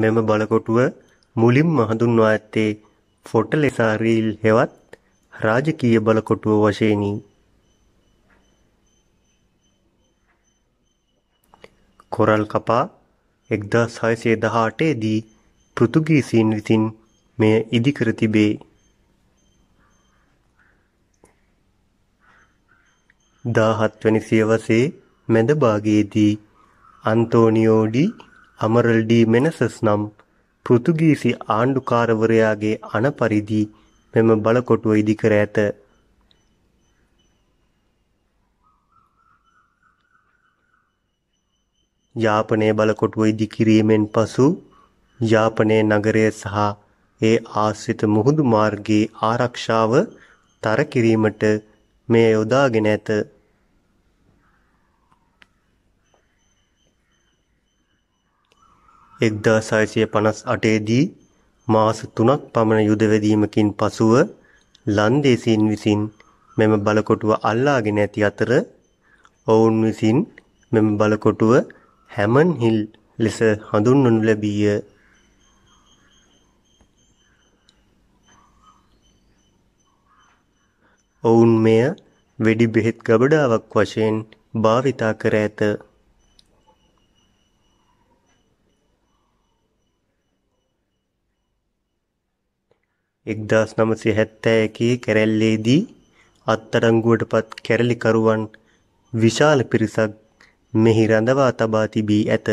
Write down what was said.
මෙම බලකොටුව මුලින්ම හඳුන්වා ඇත්තේ ෆොටලෙසාරීල් හෙවත් රාජකීය බලකොටුව වශයෙනි. කොරල් කපා 1618 දී පෘතුගීසීන් විසින් මෙය ඉදිකර තිබේ. දාහත්වැනි සියවසේ මැද භාගයේදී අන්තෝනියෝඩි අමරල් ඩී මෙනසස් නම් පෘතුගීසි ආණ්ඩුකාරවරයාගේ අනපරිදි මෙම බලකොටුව ඉදිකර ඇත. යාපනයේ බලකොටුව ඉදිකිරීමෙන් පසු යාපනයේ නගරය සහ ඒ ආශ්‍රිත මුහුදු මාර්ගයේ ආරක්ෂාව තර කිරීමට මෙය යොදාගෙන ඇත. 1658 දී මාස 3ක් පමණ යුද වැදීමකින් පසුව ලන්දේසීන් විසින් මෙම බලකොටුව අල්ලාගෙන ඇති අතර ඔවුන් විසින් මෙම බලකොටුව හැමන් හිල් ලෙස හඳුන්වනු ලැබීය. ඔවුන් මෙය වෙඩි බෙහෙත් ගබඩාවක් වශයෙන් භාවිතා කර ඇත. 1971 කැරැල්ලේදී අත්අඩංගුවටපත් කැරලිකරුවන් විශාල පිරිසක් මෙහි රඳවා තබා තිබී ඇත.